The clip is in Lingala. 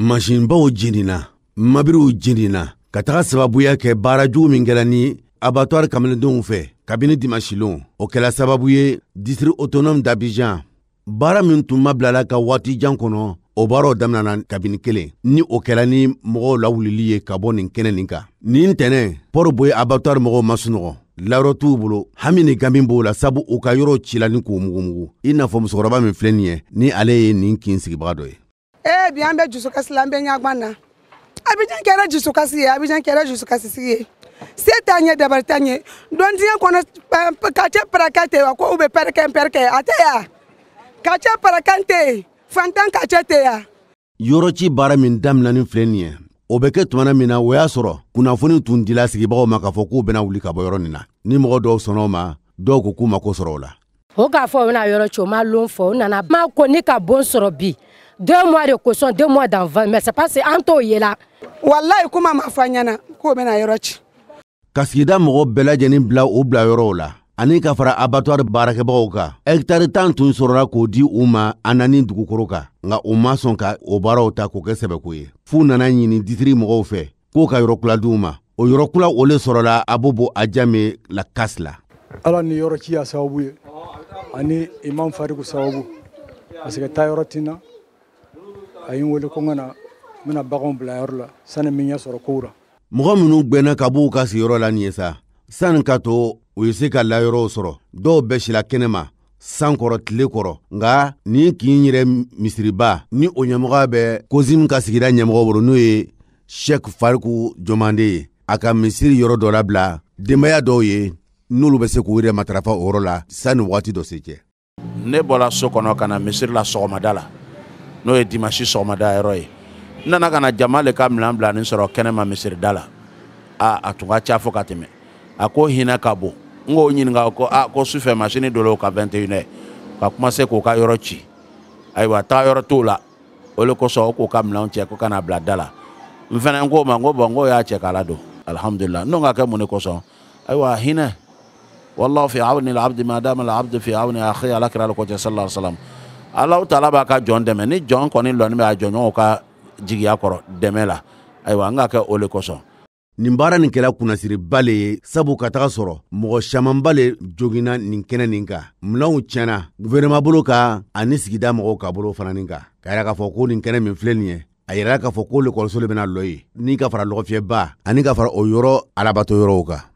masinbaw jenina mabiriw jenina ka taga sababuya kɛ baara jugu min kɛra ni abattoir kamaledenw fɛ kabini dimasilon o kɛla sababu ye disiri autonome d'abijan baara min tun mabilala ka waati jan kɔnɔ o baaraw daminana kabini kelen ni o kɛla ni mɔgɔw lawulili ye ka bɔ nin kɛnɛ nin kan nin tɛnɛ pɔri boye abattoir mɔgɔw masunɔgɔ layɔrɔ t'u bolo hami ni gamin b'o la sabu u ka yɔrɔw cila ni k'u mugumugu i n'a fɔ musokɔrɔba min filɛ nin ye ni ale ye nin kin sigibaga dɔ ye bi an bɛ dusukasi la an bɛ ɲagban na abijan kɛra dusukasi ye abijan kɛra dusukasisigi ye se t'a ɲɛ dabari t'a ɲɛ dɔnniya kɔnɔ kacɛ paraka tɛ wa ko u bɛ pɛrikɛ pɛrikɛ a tɛ ya kacɛ parakan tɛ yen fantan kacɛ tɛ ya yɔrɔci baara min daminani filɛ nin ye o bɛ kɛ tumana min na o y'a sɔrɔ kunnafoni tun dila sigibagaw ma k'a fɔ k'u bɛna wuli ka bɔ yɔrɔ nin na ni mɔgɔ dɔw sɔnna o ma dɔw ko k'u mako sɔrɔ o la o k'a fɔ o bɛna yɔrɔ ci o ma lon fɔ o nana ma ko ne ka bon sɔrɔ bi deux mois de caution deux mois d'enfant mais c'est parce que an t'o ye la walayi kuma ma fa ɲɛna k'o bena yɔrɔ ci ka sigida mɔgɔ bɛɛ lajɛnin bila o bila yɔrɔw la ani ka fara abattoir baarakɛbagaw kan hɛktari tan tun sɔrɔla k'o di u ma a na ni dugukoro kan nka u ma sɔn ka o baaraw ta k'o kɛ sɛbɛko ye f'u nana ɲini ditiri mɔgɔw fɛ k'o ka yɔrɔkula di u ma o yɔrɔkula o le sɔrɔla abobo ajame la kas la ala ni yɔrɔ ciya sababu ye ani imam fariku sababu parce que taa yɔrɔ tinna a ye n wele ko n ka na n bɛna baganw bila yɔrɔ la sani min ɲɛ sɔrɔ kow la. mɔgɔ minnu gbɛnna ka b'u ka sigiyɔrɔ la nin ye sa sanni ka to u ye se ka layɔrɔw sɔrɔ dɔw bɛɛ sila kɛnɛma san kɔrɔ tile kɔrɔ nka nin kin yɛrɛ misiriba ni o ɲɛmɔgɔ bɛ kozimu ka sigida ɲɛmɔgɔ bolo n'o ye shɛk fariku jɔmande ye a ka misiri yɔrɔ dɔ labila denbaya dɔw ye n'olu bɛ se k'u yɛrɛ matarafa o yɔrɔ la sanni wagati dɔ se cɛ ne bɔla so kɔnɔ ka na misiri la sɔgɔmada la n'o ye dimasi sɔgɔmada yɔrɔ ye n nana na jama le ka milan bila sɔrɔ kɛnɛma misirida la a a tun ka ca fɔ ka tɛmɛ a ko hinɛ ka bon n k'o ɲininka ko a ko sufɛ masini dɔ la o ka vingt et une heure ka kuma se k'o ka yɔrɔ ci ayiwa taa yɔrɔ t'o la o de kosɔn o k'o ka minɛnw cɛ ko kana bila da la n n k'o ma n ko bɔn n k'o y'a cɛ k'a ladon alihamudulilayi n'o ka kɛ mun de kosɔn ayiwa hinɛ walahi fi awni al abdi ma dama al abdi fi awni akhi ala kira sallallahu alaihi wa sallam alaw taala b'a ka jɔn dɛmɛ ni jɔn kɔni lɔni bɛ a jɔnɲɔgɔnw ka jigiya kɔrɔ dɛmɛ la ayiwa n k'a kɛ o le kosɔn nin baara nin kɛla kunnasiriba le ye sabu ka taga sɔrɔ mɔgɔ siamanba le joginna nin kɛnɛ nin kan minaw tiɲɛna guvɛrɛnɛma bolo kan ani sigida mɔgɔw ka bolo fana nin kan k'a yira k'a fɔ ko nin kɛnɛ min filɛ nin ye a yirala k'a fɔ ko lekɔliso le bena lɔ ye ni ka fara lɔgɔfiyɛba ani ka fara o yɔrɔ alabato yɔrɔw kan